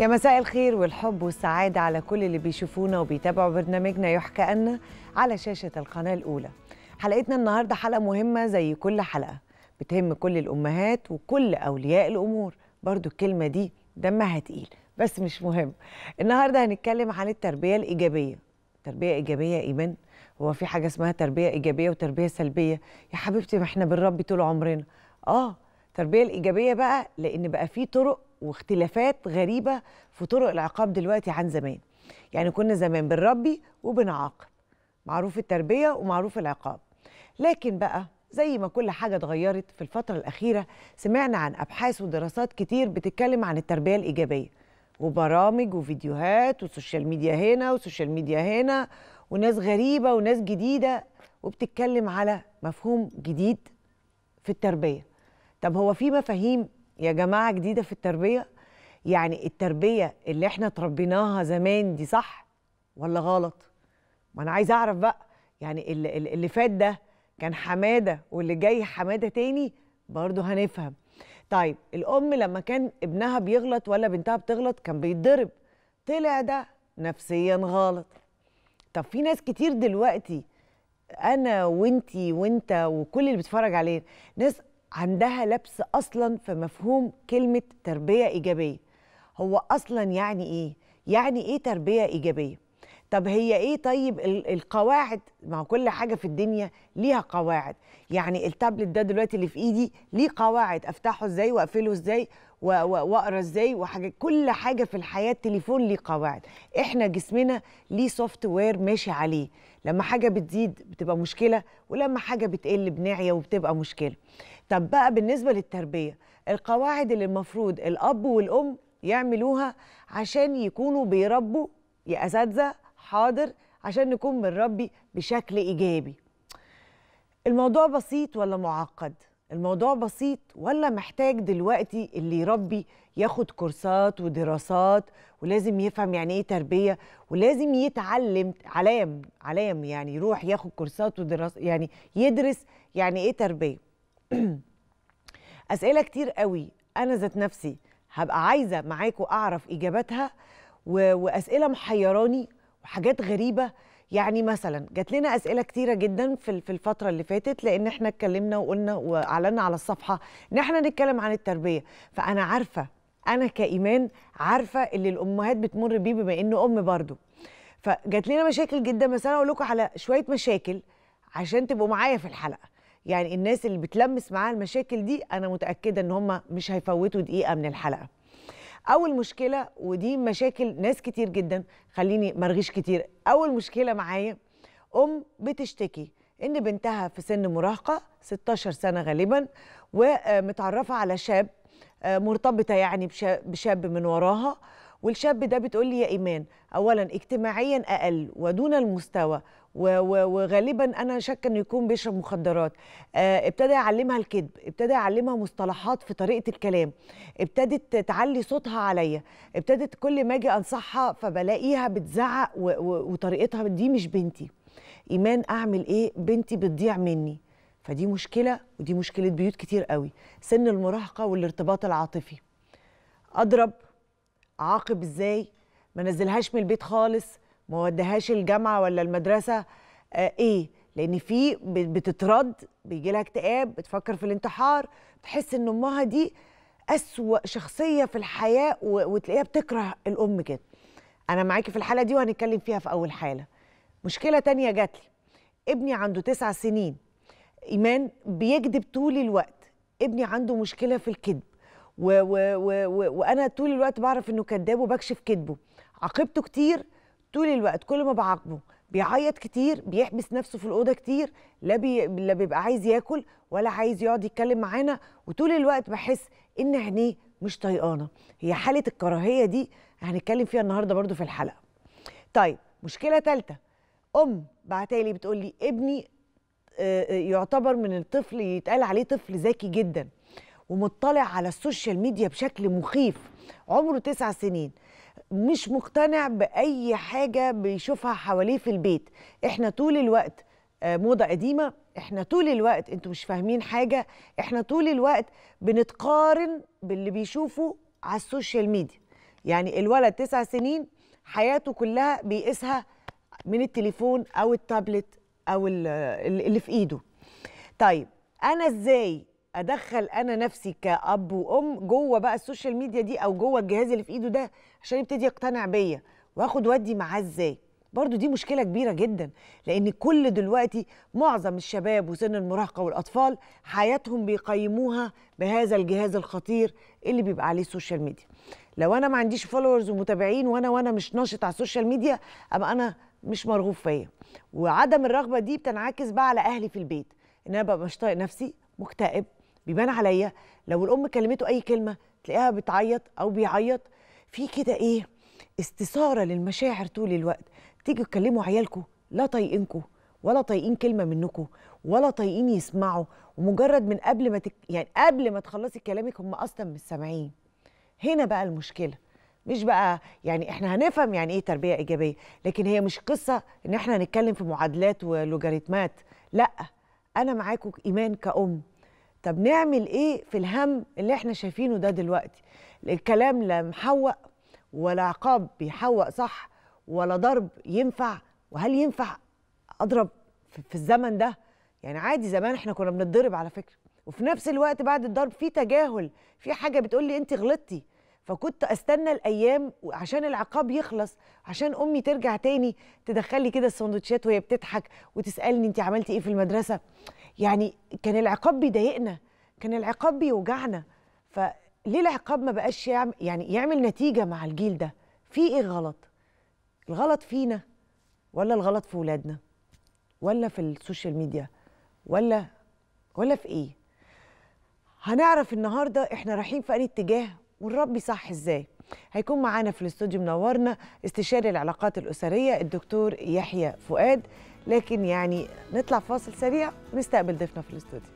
يا مساء الخير والحب والسعادة على كل اللي بيشوفونا وبيتابعوا برنامجنا يحكى أن على شاشة القناة الأولى حلقتنا النهاردة حلقة مهمة زي كل حلقة بتهم كل الأمهات وكل أولياء الأمور برضو الكلمة دي دمها تقيل بس مش مهم النهاردة هنتكلم عن التربية الإيجابية تربية إيجابية إيمان هو في حاجة اسمها تربية إيجابية وتربية سلبية يا حبيبتي ما احنا بنربي طول عمرنا آه التربية الإيجابية بقى لأن بقى في طرق واختلافات غريبه في طرق العقاب دلوقتي عن زمان يعني كنا زمان بنربي وبنعاقب معروف التربيه ومعروف العقاب لكن بقى زي ما كل حاجه اتغيرت في الفتره الاخيره سمعنا عن ابحاث ودراسات كتير بتتكلم عن التربيه الايجابيه وبرامج وفيديوهات وسوشيال ميديا هنا وسوشيال ميديا هنا وناس غريبه وناس جديده وبتتكلم على مفهوم جديد في التربيه طب هو في مفاهيم يا جماعه جديده في التربيه يعني التربيه اللي احنا تربيناها زمان دي صح ولا غلط ما انا عايزه اعرف بقى يعني اللي, اللي فات ده كان حماده واللي جاي حماده تاني برضو هنفهم طيب الام لما كان ابنها بيغلط ولا بنتها بتغلط كان بيتضرب طلع ده نفسيا غلط طب في ناس كتير دلوقتي انا وانتي وانت وكل اللي بيتفرج علينا ناس عندها لبس اصلا في مفهوم كلمه تربيه ايجابيه هو اصلا يعني ايه يعني ايه تربيه ايجابيه طب هي ايه طيب القواعد مع كل حاجه في الدنيا ليها قواعد يعني التابلت ده دلوقتي اللي في ايدي ليه قواعد افتحه ازاي واقفله ازاي واقرا ازاي وحاجه كل حاجه في الحياه التليفون ليه قواعد احنا جسمنا ليه سوفت وير ماشي عليه لما حاجه بتزيد بتبقى مشكله ولما حاجه بتقل بنعيا وبتبقى مشكله طب بقى بالنسبة للتربية القواعد اللي المفروض الأب والأم يعملوها عشان يكونوا بيربوا يا أساتذة حاضر عشان نكون بنربي بشكل إيجابي الموضوع بسيط ولا معقد؟ الموضوع بسيط ولا محتاج دلوقتي اللي يربي ياخد كورسات ودراسات ولازم يفهم يعني ايه تربيه ولازم يتعلم علام علام يعني يروح ياخد كورسات ودراسات يعني يدرس يعني ايه تربيه اسئله كتير قوي انا ذات نفسي هبقى عايزه معاكم اعرف اجاباتها و... واسئله محيراني وحاجات غريبه يعني مثلا جات لنا اسئله كتيره جدا في الفتره اللي فاتت لان احنا اتكلمنا وقلنا واعلنا على الصفحه ان احنا نتكلم عن التربيه فانا عارفه انا كايمان عارفه اللي الامهات بتمر بيه بما انه ام برضه فجات لنا مشاكل جدا بس انا اقول لكم على شويه مشاكل عشان تبقوا معايا في الحلقه يعني الناس اللي بتلمس معاها المشاكل دي انا متاكده ان هم مش هيفوتوا دقيقه من الحلقه اول مشكله ودي مشاكل ناس كتير جدا خليني مرغيش كتير اول مشكله معايا ام بتشتكي ان بنتها في سن مراهقه 16 سنه غالبا ومتعرفه على شاب آه، مرتبطه يعني بشاب من وراها والشاب ده بتقول لي يا ايمان اولا اجتماعيا اقل ودون المستوى وغالبا انا شاكه انه يكون بيشرب مخدرات آه، ابتدى يعلمها الكذب ابتدى يعلمها مصطلحات في طريقه الكلام ابتدت تعلي صوتها عليا ابتدت كل ما اجي انصحها فبلاقيها بتزعق وطريقتها دي مش بنتي ايمان اعمل ايه بنتي بتضيع مني فدي مشكله ودي مشكله بيوت كتير قوي سن المراهقه والارتباط العاطفي اضرب اعاقب ازاي ما نزلهاش من البيت خالص ما ودهاش الجامعه ولا المدرسه آه ايه لان في بتترد بيجي لها اكتئاب بتفكر في الانتحار تحس ان امها دي اسوا شخصيه في الحياه وتلاقيها بتكره الام كده انا معاكي في الحاله دي وهنتكلم فيها في اول حاله مشكله تانية جات لي ابني عنده تسع سنين ايمان بيكذب طول الوقت ابني عنده مشكله في الكذب و و و و وانا طول الوقت بعرف انه كذاب وبكشف كذبه عاقبته كتير طول الوقت كل ما بعاقبه بيعيط كتير بيحبس نفسه في الاوضه كتير لا بي... لا بيبقى عايز ياكل ولا عايز يقعد يتكلم معانا وطول الوقت بحس ان عينيه مش طايقانه هي حاله الكراهيه دي هنتكلم فيها النهارده برضو في الحلقه طيب مشكله ثالثه ام بعتالي بتقول لي ابني آه، آه، يعتبر من الطفل يتقال عليه طفل ذكي جدا ومطلع على السوشيال ميديا بشكل مخيف عمره تسع سنين مش مقتنع بأي حاجة بيشوفها حواليه في البيت احنا طول الوقت آه، موضة قديمة احنا طول الوقت انتوا مش فاهمين حاجة احنا طول الوقت بنتقارن باللي بيشوفه على السوشيال ميديا يعني الولد تسع سنين حياته كلها بيقيسها من التليفون او التابلت او آه، اللي في ايده طيب انا ازاي ادخل انا نفسي كاب وام جوه بقى السوشيال ميديا دي او جوه الجهاز اللي في ايده ده عشان يبتدي يقتنع بيا واخد ودي معاه ازاي برضو دي مشكلة كبيرة جدا لأن كل دلوقتي معظم الشباب وسن المراهقة والأطفال حياتهم بيقيموها بهذا الجهاز الخطير اللي بيبقى عليه السوشيال ميديا لو أنا ما عنديش فولورز ومتابعين وأنا وأنا مش ناشط على السوشيال ميديا أبقى أنا مش مرغوب فيا وعدم الرغبة دي بتنعكس بقى على أهلي في البيت إن أنا ببقى مش طايق نفسي مكتئب بيبان عليا لو الام كلمته اي كلمه تلاقيها بتعيط او بيعيط في كده ايه استثاره للمشاعر طول الوقت تيجوا تكلموا عيالكم لا طايقينكم ولا طايقين كلمه منكم ولا طايقين يسمعوا ومجرد من قبل ما تك... يعني قبل ما تخلصي كلامك هم اصلا مش سامعين هنا بقى المشكله مش بقى يعني احنا هنفهم يعني ايه تربيه ايجابيه لكن هي مش قصه ان احنا هنتكلم في معادلات ولوجاريتمات لا انا معاكم ايمان كأم طب نعمل ايه في الهم اللي احنا شايفينه ده دلوقتي الكلام لا محوق ولا عقاب بيحوق صح ولا ضرب ينفع وهل ينفع اضرب في الزمن ده يعني عادي زمان احنا كنا بنتضرب على فكره وفي نفس الوقت بعد الضرب في تجاهل في حاجه بتقول لي انت غلطتي فكنت استنى الايام عشان العقاب يخلص عشان امي ترجع تاني تدخل لي كده السندوتشات وهي بتضحك وتسالني انت عملتي ايه في المدرسه يعني كان العقاب بيضايقنا كان العقاب بيوجعنا فليه العقاب ما بقاش يعمل يعني يعمل نتيجه مع الجيل ده في ايه غلط الغلط فينا ولا الغلط في ولادنا ولا في السوشيال ميديا ولا ولا في ايه هنعرف النهارده احنا رايحين في اي اتجاه ونربي صح ازاي هيكون معانا في الاستوديو منورنا استشاري العلاقات الاسريه الدكتور يحيى فؤاد لكن يعني نطلع فاصل سريع ونستقبل ضيفنا في الاستوديو